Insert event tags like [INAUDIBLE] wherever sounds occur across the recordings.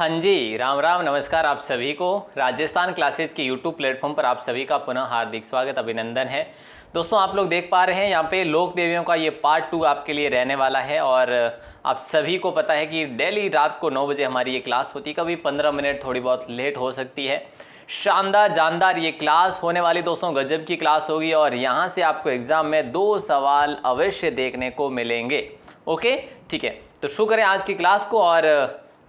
हाँ जी राम राम नमस्कार आप सभी को राजस्थान क्लासेज के यूट्यूब प्लेटफॉर्म पर आप सभी का पुनः हार्दिक स्वागत अभिनंदन है दोस्तों आप लोग देख पा रहे हैं यहाँ पे लोक देवियों का ये पार्ट टू आपके लिए रहने वाला है और आप सभी को पता है कि डेली रात को नौ बजे हमारी ये क्लास होती है कभी पंद्रह मिनट थोड़ी बहुत लेट हो सकती है शानदार जानदार ये क्लास होने वाली दोस्तों गजब की क्लास होगी और यहाँ से आपको एग्ज़ाम में दो सवाल अवश्य देखने को मिलेंगे ओके ठीक है तो शुरू करें आज की क्लास को और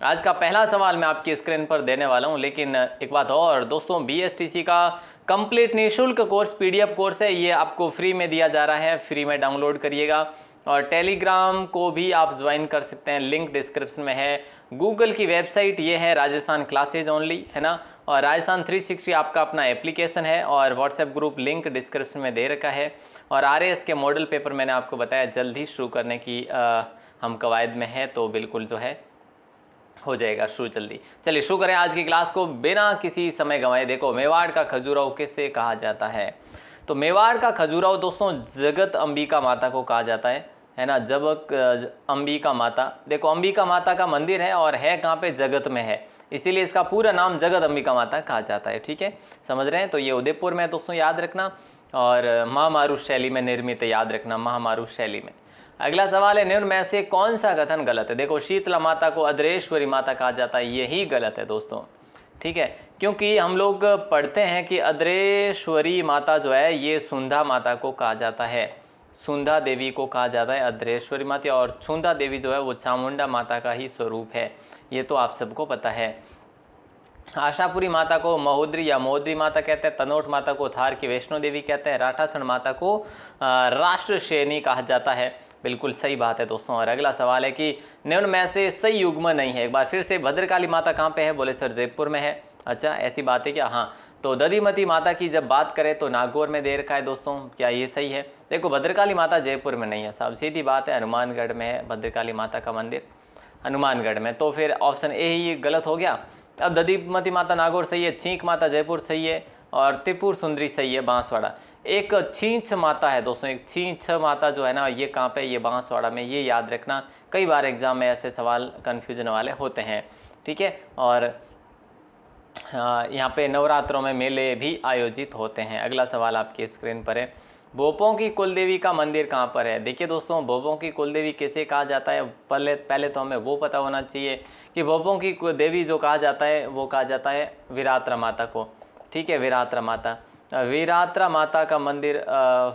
आज का पहला सवाल मैं आपकी स्क्रीन पर देने वाला हूं लेकिन एक बात और दोस्तों बी का कंप्लीट निःशुल्क कोर्स पी कोर्स है ये आपको फ्री में दिया जा रहा है फ्री में डाउनलोड करिएगा और टेलीग्राम को भी आप ज्वाइन कर सकते हैं लिंक डिस्क्रिप्शन में है गूगल की वेबसाइट ये है राजस्थान क्लासेज ओनली है ना और राजस्थान 360 आपका अपना एप्लीकेशन है और व्हाट्सएप ग्रुप लिंक डिस्क्रिप्शन में दे रखा है और आर के मॉडल पेपर मैंने आपको बताया जल्द ही शुरू करने की आ, हम कवायद में है तो बिल्कुल जो है हो जाएगा शुरू जल्दी चलिए शुरू करें आज की क्लास को बिना किसी समय गंवाए देखो मेवाड़ का खजुराहो किससे कहा जाता है तो मेवाड़ का खजुराहो दोस्तों जगत अम्बिका माता को कहा जाता है है ना जब अंबिका माता देखो अंबिका माता का मंदिर है और है कहाँ पे जगत में है इसीलिए इसका पूरा नाम जगत अंबिका माता कहा जाता है ठीक है समझ रहे हैं तो ये उदयपुर में दोस्तों याद रखना और महामारू शैली में निर्मित याद रखना महामारू शैली में अगला सवाल है निम्न में से कौन सा कथन गलत है देखो शीतला माता को अधरेश्वरी माता कहा जाता है यही गलत है दोस्तों ठीक है क्योंकि हम लोग पढ़ते हैं कि अधरेश्वरी माता जो है ये सुंधा माता को कहा जाता है सुंधा देवी को कहा जाता है अधरेश्वरी माता और सुंधा देवी जो है वो चामुंडा माता का ही स्वरूप है ये तो आप सबको पता है आशापुरी माता को महोदरी या महोदरी माता कहते हैं तनोट माता को थार की वैष्णो देवी कहते हैं राठासन माता को राष्ट्र श्रेणी कहा जाता है बिल्कुल सही बात है दोस्तों और अगला सवाल है कि निम्न में से सही युग्म नहीं है एक बार फिर से भद्रकाली माता कहाँ पे है बोले सर जयपुर में है अच्छा ऐसी बात है क्या हाँ तो दधीमती माता की जब बात करें तो नागौर में दे रखा है दोस्तों क्या ये सही है देखो भद्रकाली माता जयपुर में नहीं है साहब सीधी बात है हनुमानगढ़ में है भद्रकाली माता का मंदिर हनुमानगढ़ में तो फिर ऑप्शन ए ही गलत हो गया अब ददीमती माता नागौर सही है छींक माता जयपुर सही है और त्रिपुर सुंदरी सही है बांसवाड़ा एक छींछ माता है दोस्तों एक छींछ माता जो है ना ये कहाँ पे ये बांसवाड़ा में ये याद रखना कई बार एग्ज़ाम में ऐसे सवाल कन्फ्यूजन वाले होते हैं ठीक है और हाँ, यहाँ पे नवरात्रों में मेले भी आयोजित होते हैं अगला सवाल आपकी स्क्रीन पर है भोपों की कुलदेवी का मंदिर कहाँ पर है देखिए दोस्तों भोपों की कुलदेवी कैसे कहा जाता है पहले पहले तो हमें वो पता होना चाहिए कि भोपों की देवी जो कहा जाता है वो कहा जाता है विरात्र माता को ठीक है वीरात्रा माता वीरात्रा माता का मंदिर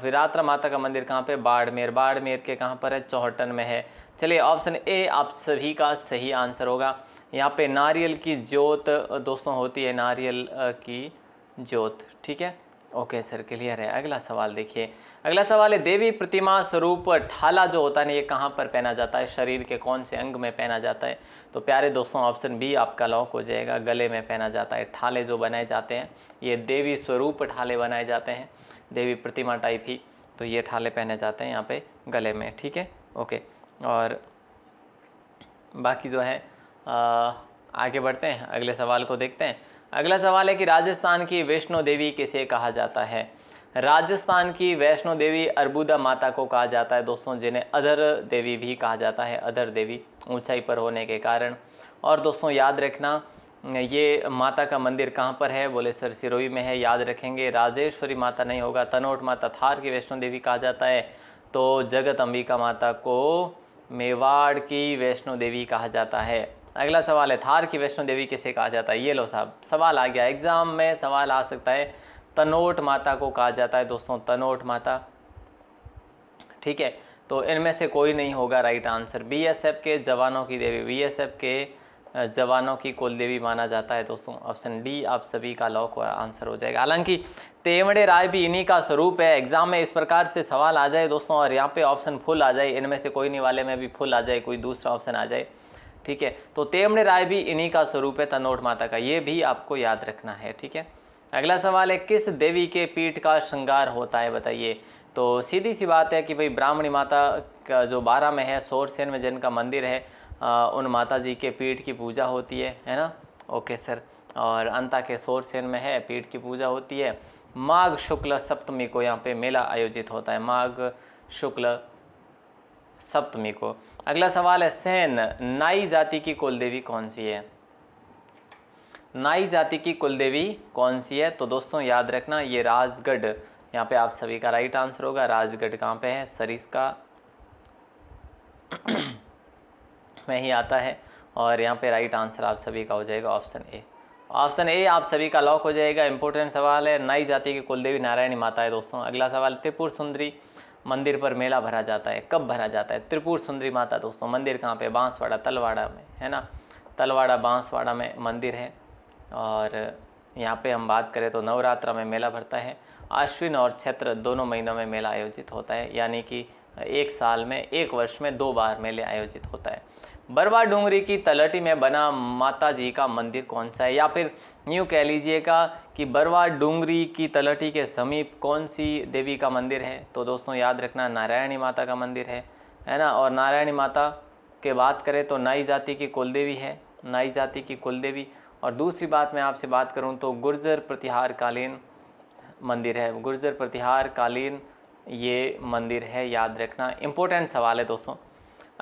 वीरात्रा माता का मंदिर कहाँ पे बाड़मेर बाड़मेर के कहाँ पर है चौहटन में है चलिए ऑप्शन ए आप सभी का सही आंसर होगा यहाँ पे नारियल की ज्योत दोस्तों होती है नारियल की ज्योत ठीक है ओके सर क्लियर है अगला सवाल देखिए अगला सवाल है देवी प्रतिमा स्वरूप ठाला जो होता है ना ये कहाँ पर पहना जाता है शरीर के कौन से अंग में पहना जाता है तो प्यारे दोस्तों ऑप्शन बी आपका लॉक हो जाएगा गले में पहना जाता है ठाले जो बनाए जाते हैं ये देवी स्वरूप ठाले बनाए जाते हैं देवी प्रतिमा टाइप ही तो ये ठाले पहने जाते हैं यहाँ पर गले में ठीक है ओके और बाकी जो है आ, आगे बढ़ते हैं अगले सवाल को देखते हैं अगला सवाल है कि राजस्थान की वैष्णो देवी किसे कहा जाता है राजस्थान की वैष्णो देवी अर्बुदा माता को कहा जाता है दोस्तों जिन्हें अधर देवी भी कहा जाता है अधर देवी ऊंचाई पर होने के कारण और दोस्तों याद रखना ये माता का मंदिर कहाँ पर है बोले सर सिरोही में है याद रखेंगे राजेश्वरी माता नहीं होगा तनोट माता थार की वैष्णो देवी कहा जाता है तो जगत अंबिका माता को मेवाड़ की वैष्णो देवी कहा जाता है अगला सवाल है थार की वैष्णो देवी किसे कहा जाता है ये लो साहब सवाल आ गया एग्ज़ाम में सवाल आ सकता है तनोट माता को कहा जाता है दोस्तों तनोट माता ठीक है तो इनमें से कोई नहीं होगा राइट आंसर बीएसएफ के जवानों की देवी बीएसएफ के जवानों की कुल देवी माना जाता है दोस्तों ऑप्शन डी आप सभी का लॉक आंसर हो जाएगा हालांकि तेवड़े राय भी इन्हीं का स्वरूप है एग्जाम में इस प्रकार से सवाल आ जाए दोस्तों और यहाँ पे ऑप्शन फुल आ जाए इनमें से कोई नहीं वाले में भी फुल आ जाए कोई दूसरा ऑप्शन आ जाए ठीक है तो तेमणे राय भी इन्हीं का स्वरूप है तनोट माता का ये भी आपको याद रखना है ठीक है अगला सवाल है किस देवी के पीठ का श्रृंगार होता है बताइए तो सीधी सी बात है कि भाई ब्राह्मणी माता का जो बारह में है सोरसेन में जिनका मंदिर है आ, उन माता जी के पीठ की पूजा होती है है ना ओके सर और अंता के सोरसेन में है पीठ की पूजा होती है माघ शुक्ल सप्तमी को यहाँ पे मेला आयोजित होता है माघ शुक्ल सप्तमी को अगला सवाल है सैन नाई जाति की कुल देवी कौन सी है नाई जाति की कुल देवी कौन सी है तो दोस्तों याद रखना ये राजगढ़ यहाँ पे आप सभी का राइट आंसर होगा राजगढ़ कहाँ पे है सरिस का [CLEARS THROAT] में ही आता है और यहाँ पे राइट आंसर आप सभी का हो जाएगा ऑप्शन ए ऑप्शन ए आप सभी का लॉक हो जाएगा इंपॉर्टेंट सवाल है नाई जाति की कुलदेवी नारायणी माता है दोस्तों अगला सवाल त्रिपुर सुंदरी मंदिर पर मेला भरा जाता है कब भरा जाता है त्रिपुर सुंदरी माता दोस्तों मंदिर कहाँ पे बांसवाड़ा तलवाड़ा में है ना तलवाड़ा बांसवाड़ा में मंदिर है और यहाँ पे हम बात करें तो नवरात्रा में मेला भरता है आश्विन और क्षेत्र दोनों महीनों में मेला आयोजित होता है यानी कि एक साल में एक वर्ष में दो बार मेले आयोजित होता है बरवा डूंगरी की तलहटी में बना माता जी का मंदिर कौन सा है या फिर यूँ कह लीजिएगा कि बरवा डूंगरी की तलहटी के समीप कौन सी देवी का मंदिर है तो दोस्तों याद रखना नारायणी माता का मंदिर है है ना और नारायणी माता के बात करें तो नाई जाति की कुलदेवी है नाई जाति की कुलदेवी और दूसरी बात मैं आपसे बात करूँ तो गुर्जर प्रतिहार कालीन मंदिर है गुर्जर प्रतिहार कालीन ये मंदिर है याद रखना इम्पोर्टेंट सवाल है दोस्तों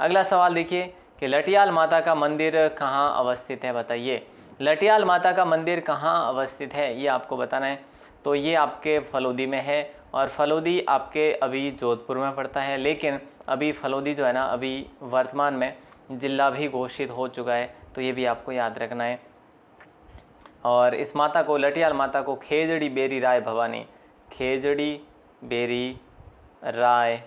अगला सवाल देखिए कि लटियाल माता का मंदिर कहाँ अवस्थित है बताइए लटियाल माता का मंदिर कहाँ अवस्थित है ये आपको बताना है तो ये आपके फलोदी में है और फलोदी आपके अभी जोधपुर में पड़ता है लेकिन अभी फलोदी जो है ना अभी वर्तमान में जिला भी घोषित हो चुका है तो ये भी आपको याद रखना है और इस माता को लटियाल माता को खेजड़ी बेरी राय भवानी खेजड़ी बेरी राय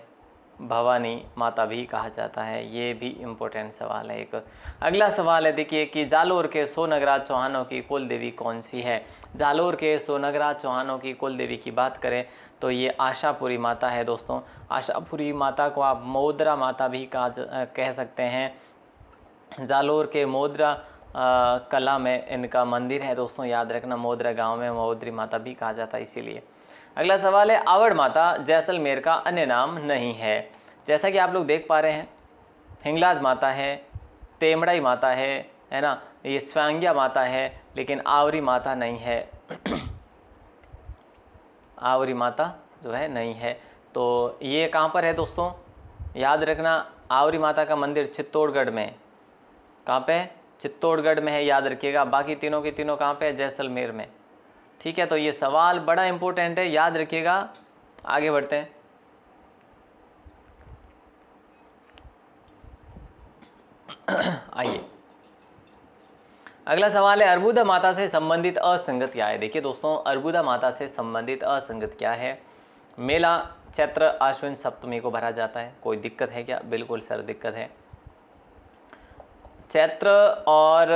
भवानी माता भी कहा जाता है ये भी इम्पोर्टेंट सवाल है एक अगला सवाल है देखिए कि जालोर के सोनगराज चौहानों की कुल देवी कौन सी है जालोर के सोनगराज चौहानों की कुल देवी की बात करें तो ये आशापुरी माता है दोस्तों आशापुरी माता को आप मोदरा माता भी कहा कह सकते हैं जालोर के मोदरा कला में इनका मंदिर है दोस्तों याद रखना मोदरा गाँव में मोदरी माता भी कहा जाता है इसीलिए अगला सवाल है आवड़ माता जैसलमेर का अन्य नाम नहीं है जैसा कि आप लोग देख पा रहे हैं हिंगलाज माता है तेमड़ाई माता है है ना ये स्वांग्या माता है लेकिन आवरी माता नहीं है [CLEARS THROAT] आवरी माता जो है नहीं है तो ये कहाँ पर है दोस्तों याद रखना आवरी माता का मंदिर चित्तौड़गढ़ में कहाँ पे चित्तौड़गढ़ में है याद रखिएगा बाकी तीनों के तीनों कहाँ पे है जैसलमेर में ठीक है तो ये सवाल बड़ा इम्पोर्टेंट है याद रखिएगा आगे बढ़ते हैं [CLEARS THROAT] आइए अगला सवाल है अर्बुदा माता से संबंधित असंगत क्या है देखिए दोस्तों अर्बुदा माता से संबंधित असंगत क्या है मेला चैत्र आश्विन सप्तमी को भरा जाता है कोई दिक्कत है क्या बिल्कुल सर दिक्कत है चैत्र और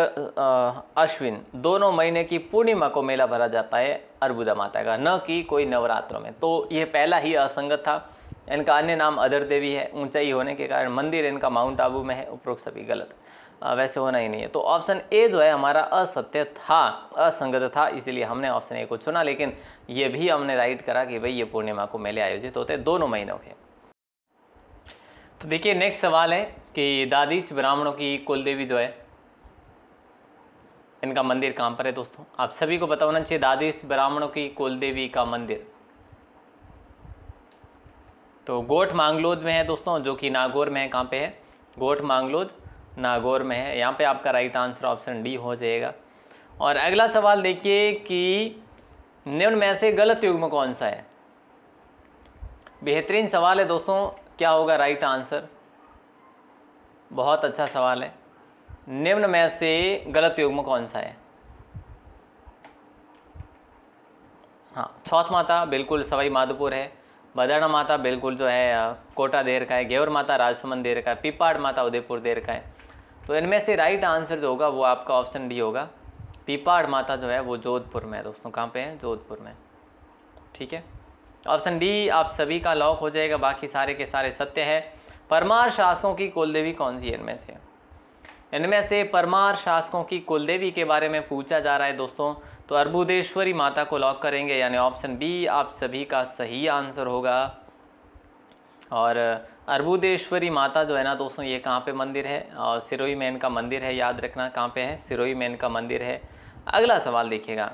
अश्विन दोनों महीने की पूर्णिमा को मेला भरा जाता है अर्बुदा माता का न कि कोई नवरात्रों में तो ये पहला ही असंगत था इनका अन्य नाम अदर देवी है ऊंचाई होने के कारण मंदिर इनका माउंट आबू में है उपरोक्त सभी गलत वैसे होना ही नहीं है तो ऑप्शन ए जो है हमारा असत्य था असंगत था इसीलिए हमने ऑप्शन ए को चुना लेकिन ये भी हमने राइट करा कि भाई ये पूर्णिमा को मेले आयोजित होते दोनों महीनों के तो देखिए नेक्स्ट सवाल है कि दादीच ब्राह्मणों की कुल देवी जो है इनका मंदिर कहाँ पर है दोस्तों आप सभी को बता होना चाहिए दादीच ब्राह्मणों की कुल देवी का मंदिर तो गोठ मांगलोद में है दोस्तों जो कि नागौर में है कहाँ पे है गोठ मांगलोद नागौर में है यहाँ पे आपका राइट आंसर ऑप्शन डी हो जाएगा और अगला सवाल देखिए कि निम्न में से गलत युग्म कौन सा है बेहतरीन सवाल है दोस्तों क्या होगा राइट आंसर बहुत अच्छा सवाल है निम्न में से गलत युग्म कौन सा है हाँ छौथ माता बिल्कुल सवाई माधोपुर है बदाना माता बिल्कुल जो है कोटा देर का है गेवर माता राजसमंद देर का है पीपाड़ माता उदयपुर देर का है तो इनमें से राइट आंसर जो होगा वो आपका ऑप्शन डी होगा पीपाड़ माता जो है वो जोधपुर में है दोस्तों कहाँ पे है जोधपुर में ठीक है ऑप्शन डी आप सभी का लॉक हो जाएगा बाकी सारे के सारे सत्य है परमार शासकों की कुलदेवी कौन सी इनमें से इनमें से परमार शासकों की कुलदेवी के बारे में पूछा जा रहा है दोस्तों तो अर्बुदेश्वरी माता को लॉक करेंगे यानी ऑप्शन बी आप सभी का सही आंसर होगा और अर्बुदेश्वरी माता जो है ना दोस्तों ये कहाँ पे मंदिर है और सिरोही मैन का मंदिर है याद रखना कहाँ पे है सिरोही मैन का मंदिर है अगला सवाल देखिएगा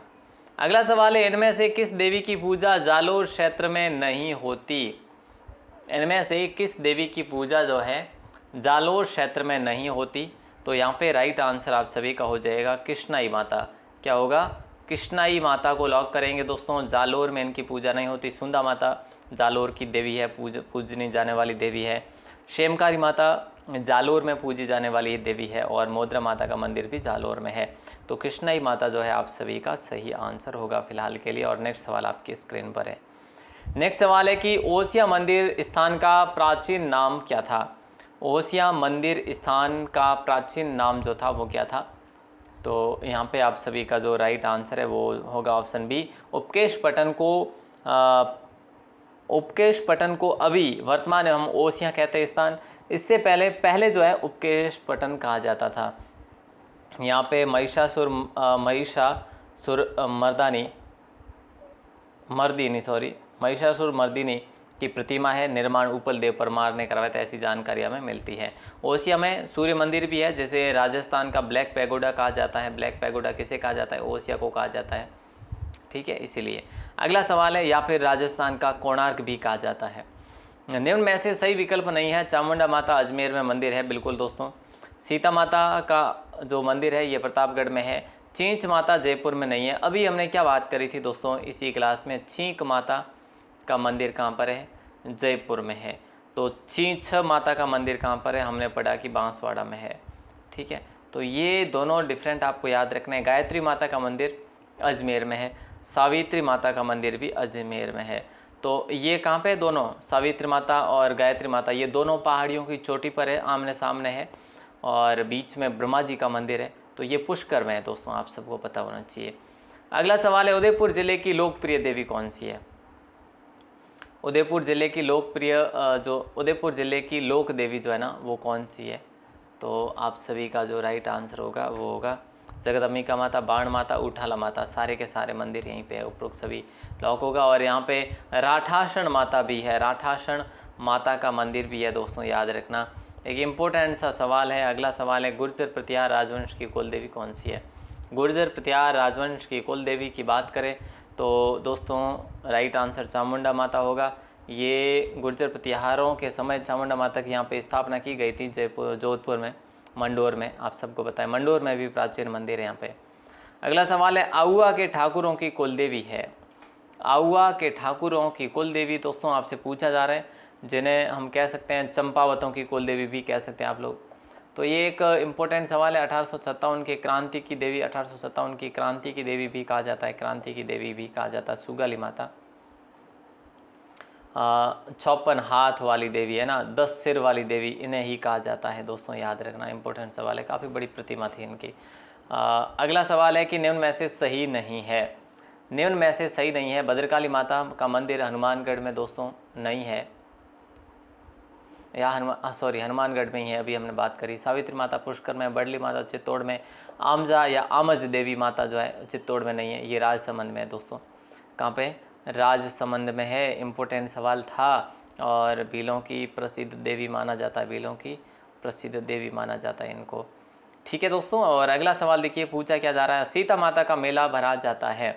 अगला सवाल है इनमें से किस देवी की पूजा जालोर क्षेत्र में नहीं होती इनमें से किस देवी की पूजा जो है जालोर क्षेत्र में नहीं होती तो यहाँ पे राइट आंसर आप सभी का हो जाएगा कृष्णाई माता क्या होगा कृष्णाई माता को लॉक करेंगे दोस्तों जालोर में इनकी पूजा नहीं होती सुंदा माता जालोर की देवी है पूज पूजनी जाने वाली देवी है शेमकारी माता जालोर में पूजी जाने वाली देवी है और मोद्रा माता का मंदिर भी जालोर में है तो कृष्णाई माता जो है आप सभी का सही आंसर होगा फिलहाल के लिए और नेक्स्ट सवाल आपकी स्क्रीन पर है नेक्स्ट सवाल है कि ओसिया मंदिर स्थान का प्राचीन नाम क्या था ओसिया मंदिर स्थान का प्राचीन नाम जो था वो क्या था तो यहाँ पे आप सभी का जो राइट आंसर है वो होगा ऑप्शन बी उपकेश पटन को आ, उपकेश पटन को अभी वर्तमान में हम ओसिया कहते हैं स्थान इससे पहले पहले जो है उपकेश पटन कहा जाता था यहाँ पे महिषासुर महिषासुर मर्दानी मर्दिनी सॉरी महिषासुर मर्दिनी की प्रतिमा है निर्माण उपल देव परमार ने करवाया था ऐसी जानकारी हमें मिलती है ओसिया में सूर्य मंदिर भी है जैसे राजस्थान का ब्लैक पैगोडा कहा जाता है ब्लैक पैगोडा किसे कहा जाता है ओसिया को कहा जाता है ठीक है इसीलिए अगला सवाल है या फिर राजस्थान का कोणार्क भी कहा जाता है निम्न में से सही विकल्प नहीं है चामुंडा माता अजमेर में मंदिर है बिल्कुल दोस्तों सीता माता का जो मंदिर है ये प्रतापगढ़ में है चींच माता जयपुर में नहीं है अभी हमने क्या बात करी थी दोस्तों इसी क्लास में छींक माता का मंदिर कहाँ पर है जयपुर में है तो छ माता का मंदिर कहाँ पर है हमने पढ़ा कि बांसवाड़ा में है ठीक है तो ये दोनों डिफरेंट आपको याद रखना है गायत्री माता का मंदिर अजमेर में है सावित्री माता का मंदिर भी अजमेर में है तो ये कहाँ पे दोनों सावित्री माता और गायत्री माता ये दोनों पहाड़ियों की चोटी पर है आमने सामने है और बीच में ब्रह्मा जी का मंदिर है तो ये पुष्कर में है दोस्तों आप सबको पता होना चाहिए अगला सवाल है उदयपुर ज़िले की लोकप्रिय देवी कौन सी है उदयपुर ज़िले की लोकप्रिय जो उदयपुर ज़िले की लोक देवी जो है ना वो कौन सी है तो आप सभी का जो राइट आंसर होगा वो होगा जगदम्बिका माता बाण माता उठाला माता सारे के सारे मंदिर यहीं पे है उपरोक्त सभी लॉक होगा और यहाँ पे राठाषण माता भी है राठाषण माता का मंदिर भी है दोस्तों याद रखना एक इम्पोर्टेंट सा सवाल है अगला सवाल है गुर्जर प्रत्यार राजवंश की कुल देवी कौन सी है गुर्जर प्रत्यार राजवंश की कुल देवी की बात करें तो दोस्तों राइट आंसर चामुंडा माता होगा ये गुर्जर प्रतिहारों के समय चामुंडा माता की यहाँ पे स्थापना की गई थी जयपुर जोधपुर में मंडोर में आप सबको बताएं मंडोर में भी प्राचीन मंदिर है यहाँ पे अगला सवाल है आउआ के ठाकुरों की कुलदेवी है आउआ के ठाकुरों की कुलदेवी दोस्तों आपसे पूछा जा रहा है जिन्हें हम कह सकते हैं चंपावतों की कुलदेवी भी कह सकते हैं आप लोग तो ये एक इम्पोर्टेंट सवाल है अठारह के क्रांति की देवी अठारह की क्रांति की देवी भी कहा जाता है क्रांति की देवी भी कहा जाता है सुगाली माता छप्पन हाथ वाली देवी है ना दस सिर वाली देवी इन्हें ही कहा जाता है दोस्तों याद रखना इम्पोर्टेंट सवाल है काफ़ी बड़ी प्रतिमा थी इनकी आ, अगला सवाल है कि निम्न मैसेज सही नहीं है निम्न मैसेज सही नहीं है भद्रकाली माता का मंदिर हनुमानगढ़ में दोस्तों नहीं है या हनुमान सॉरी हाँ, हनुमानगढ़ में ही है अभी हमने बात करी सावित्री माता पुष्कर में बड़ली माता चित्तौड़ में आमजा या आमज देवी माता जो है चित्तौड़ में नहीं है ये राजसमंद में है दोस्तों कहाँ पे राजसमंद में है इम्पोर्टेंट सवाल था और भीलों की प्रसिद्ध देवी माना जाता है भीलों की प्रसिद्ध देवी माना जाता है इनको ठीक है दोस्तों और अगला सवाल देखिए पूछा क्या जा रहा है सीता माता का मेला भरा जाता है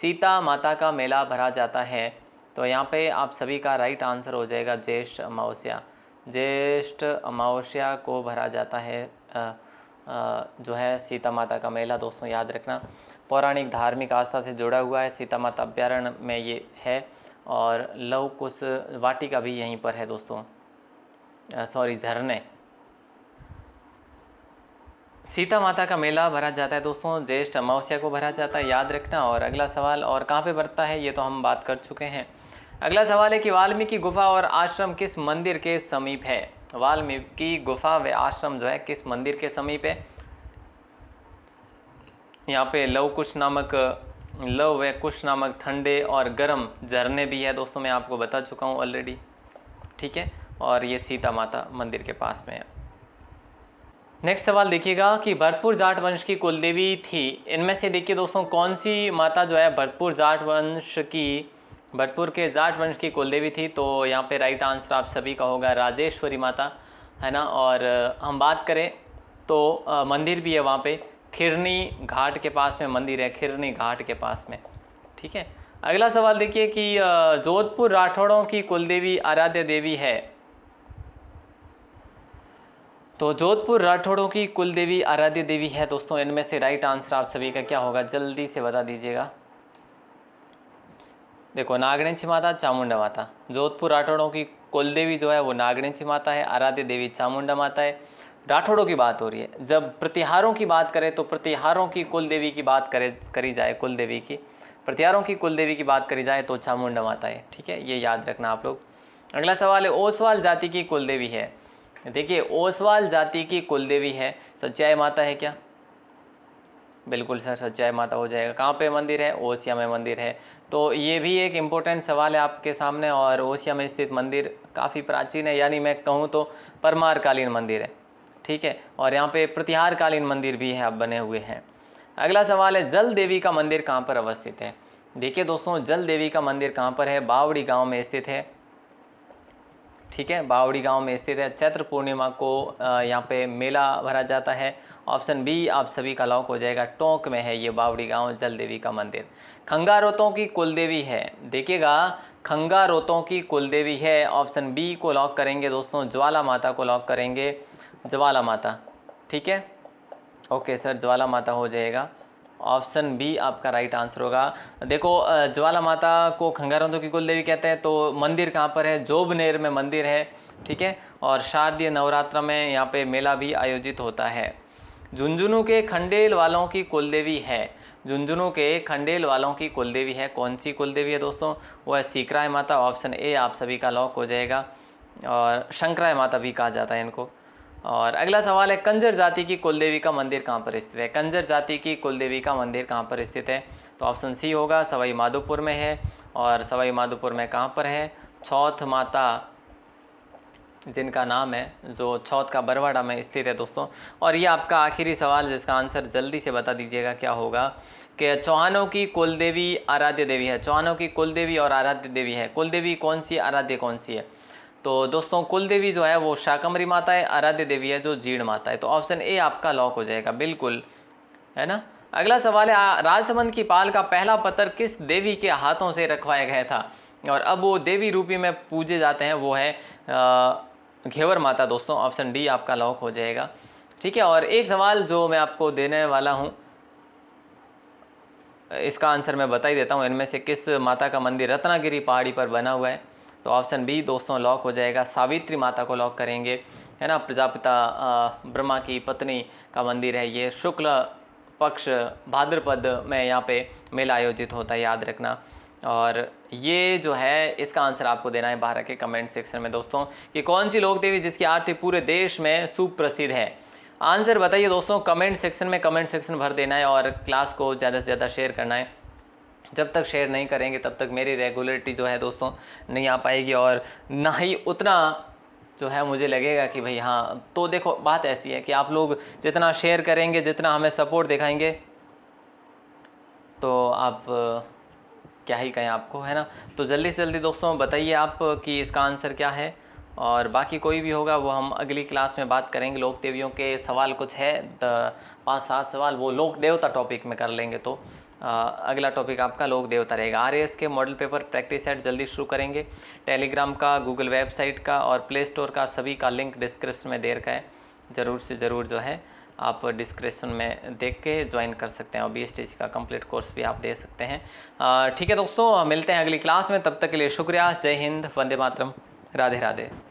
सीता माता का मेला भरा जाता है तो यहाँ पे आप सभी का राइट आंसर हो जाएगा ज्येष्ठ अमावस्या ज्येष्ठ अमावस्या को भरा जाता है आ, आ, जो है सीता माता का मेला दोस्तों याद रखना पौराणिक धार्मिक आस्था से जुड़ा हुआ है सीता माता अभ्यारण्य में ये है और लव कुश वाटिका भी यहीं पर है दोस्तों सॉरी झरने सीता माता का मेला भरा जाता है दोस्तों ज्येष्ठ अमावस्या को भरा जाता है याद रखना और अगला सवाल और कहाँ पे बरता है ये तो हम बात कर चुके हैं अगला सवाल है कि वाल्मीकि गुफा और आश्रम किस मंदिर के समीप है वाल्मीकि गुफा व आश्रम जो है किस मंदिर के समीप है यहाँ पे लव कुश नामक लव व कुश नामक ठंडे और गर्म झरने भी है दोस्तों मैं आपको बता चुका हूँ ऑलरेडी ठीक है और ये सीता माता मंदिर के पास में है नेक्स्ट सवाल देखिएगा कि भरतपुर जाट वंश की कुलदेवी थी इनमें से देखिए दोस्तों कौन सी माता जो है भरतपुर जाट वंश की भटपुर के जाट वंश की कुलदेवी थी तो यहाँ पे राइट आंसर आप सभी का होगा राजेश्वरी माता है ना और हम बात करें तो मंदिर भी है वहाँ पे खिरनी घाट के पास में मंदिर है खिरनी घाट के पास में ठीक है अगला सवाल देखिए कि जोधपुर राठौड़ों की कुलदेवी आराध्या देवी है तो जोधपुर राठौड़ों की कुलदेवी आराध्या देवी है दोस्तों इनमें से राइट आंसर आप सभी का क्या होगा जल्दी से बता दीजिएगा देखो नागणेची माता चामुंडा माता जोधपुर राठौड़ों की कुलदेवी जो है वो नागणेची माता है आराध्य देवी चामुंडा माता है राठौड़ों की बात हो रही है जब प्रतिहारों की बात करें तो प्रतिहारों की कुलदेवी की बात करे करी जाए कुलदेवी की प्रतिहारों की कुलदेवी की बात करी जाए तो चामुंडा माता है ठीक है ये याद रखना आप लोग अगला सवाल है ओसवाल जाति की कुलदेवी है देखिए ओसवाल जाति की कुलदेवी है सच्चाई माता है क्या बिल्कुल सर सच्चाई माता हो जाएगा कहाँ पे मंदिर है ओसिया में मंदिर है तो ये भी एक इम्पोर्टेंट सवाल है आपके सामने और ओसिया में स्थित मंदिर काफ़ी प्राचीन है यानी मैं कहूँ तो परमारकालीन मंदिर है ठीक है और यहाँ पे प्रतिहारकालीन मंदिर भी है अब बने हुए हैं अगला सवाल है जल देवी का मंदिर कहाँ पर अवस्थित है देखिए दोस्तों जल देवी का मंदिर कहाँ पर है बावड़ी गाँव में स्थित है ठीक है बावड़ी गांव में स्थित है चैत्र पूर्णिमा को यहाँ पे मेला भरा जाता है ऑप्शन बी आप सभी का लॉक हो जाएगा टोंक में है ये बावड़ी गांव जल देवी का मंदिर खंगारोतों की कुलदेवी है देखिएगा खंगारोतों की कुलदेवी है ऑप्शन बी को लॉक करेंगे दोस्तों ज्वाला माता को लॉक करेंगे ज्वाला माता ठीक है ओके सर ज्वाला माता हो जाएगा ऑप्शन बी आपका राइट आंसर होगा देखो ज्वाला माता को खंगारों की कुल देवी कहते हैं तो मंदिर कहाँ पर है जोबनेर में मंदिर है ठीक है और शारदीय नवरात्र में यहाँ पे मेला भी आयोजित होता है झुंझुनू के खंडेल वालों की कुल देवी है झुंझुनू के खंडेल वालों की कुल देवी है कौन सी कुल देवी है दोस्तों वो है सीकराय माता ऑप्शन ए आप सभी का लॉक हो जाएगा और शंकराय माता भी कहा जाता है इनको और अगला सवाल है कंजर जाति की कुलदेवी का मंदिर कहाँ पर स्थित है कंजर जाति की कुलदेवी का मंदिर कहाँ पर स्थित है तो ऑप्शन सी होगा सवाई माधोपुर में है और सवाई माधोपुर में कहाँ पर है छौथ माता जिनका नाम है जो छौथ का बरवाड़ा में स्थित है दोस्तों और ये आपका आखिरी सवाल जिसका आंसर जल्दी से बता दीजिएगा क्या होगा कि चौहानों की कुलदेवी आराध्य देवी है चौहानों की कुलदेवी और आराध्य देवी है कुलदेवी कौन सी आराध्य कौन सी है तो दोस्तों कुल देवी जो है वो शाकमरी माता है आराध्य देवी है जो जीण माता है तो ऑप्शन ए आपका लॉक हो जाएगा बिल्कुल है ना अगला सवाल है राजसमंद की पाल का पहला पत्थर किस देवी के हाथों से रखवाया गया था और अब वो देवी रूपी में पूजे जाते हैं वो है घेवर माता दोस्तों ऑप्शन डी आपका लॉक हो जाएगा ठीक है और एक सवाल जो मैं आपको देने वाला हूँ इसका आंसर मैं बता ही देता हूँ इनमें से किस माता का मंदिर रत्नागिरी पहाड़ी पर बना हुआ है तो ऑप्शन बी दोस्तों लॉक हो जाएगा सावित्री माता को लॉक करेंगे है ना प्रजापिता ब्रह्मा की पत्नी का मंदिर है ये शुक्ल पक्ष भाद्रपद में यहाँ पे मेला आयोजित होता है याद रखना और ये जो है इसका आंसर आपको देना है बारह के कमेंट सेक्शन में दोस्तों कि कौन सी लोक देवी जिसकी आरती पूरे देश में सुप्रसिद्ध है आंसर बताइए दोस्तों कमेंट सेक्शन में कमेंट सेक्शन भर देना है और क्लास को ज़्यादा से ज़्यादा शेयर करना है जब तक शेयर नहीं करेंगे तब तक मेरी रेगुलरिटी जो है दोस्तों नहीं आ पाएगी और ना ही उतना जो है मुझे लगेगा कि भाई हाँ तो देखो बात ऐसी है कि आप लोग जितना शेयर करेंगे जितना हमें सपोर्ट दिखाएंगे तो आप क्या ही कहें आपको है ना तो जल्दी से जल्दी दोस्तों बताइए आप कि इसका आंसर क्या है और बाकी कोई भी होगा वो हम अगली क्लास में बात करेंगे लोक देवियों के सवाल कुछ है पाँच सात सवाल वो लोक देवता टॉपिक में कर लेंगे तो अगला टॉपिक आपका लोक देवता रहेगा आर के मॉडल पेपर प्रैक्टिस सेट जल्दी शुरू करेंगे टेलीग्राम का गूगल वेबसाइट का और प्ले स्टोर का सभी का लिंक डिस्क्रिप्शन में दे रखा है ज़रूर से ज़रूर जो है आप डिस्क्रिप्शन में देख के ज्वाइन कर सकते हैं और बी का कंप्लीट कोर्स भी आप दे सकते हैं ठीक है दोस्तों मिलते हैं अगली क्लास में तब तक के लिए शुक्रिया जय हिंद वंदे मातरम राधे राधे